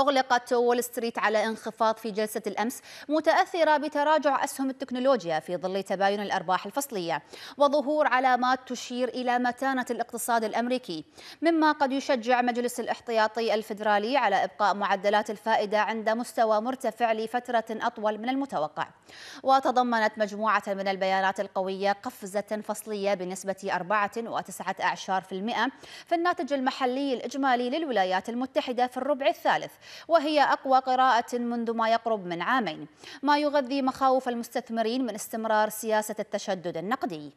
أغلقت وول ستريت على انخفاض في جلسة الأمس متأثرة بتراجع أسهم التكنولوجيا في ظل تباين الأرباح الفصلية وظهور علامات تشير إلى متانة الاقتصاد الأمريكي مما قد يشجع مجلس الاحتياطي الفيدرالي على إبقاء معدلات الفائدة عند مستوى مرتفع لفترة أطول من المتوقع وتضمنت مجموعة من البيانات القوية قفزة فصلية بنسبة 4.9% في الناتج المحلي الإجمالي للولايات المتحدة في الربع الثالث وهي أقوى قراءة منذ ما يقرب من عامين ما يغذي مخاوف المستثمرين من استمرار سياسة التشدد النقدي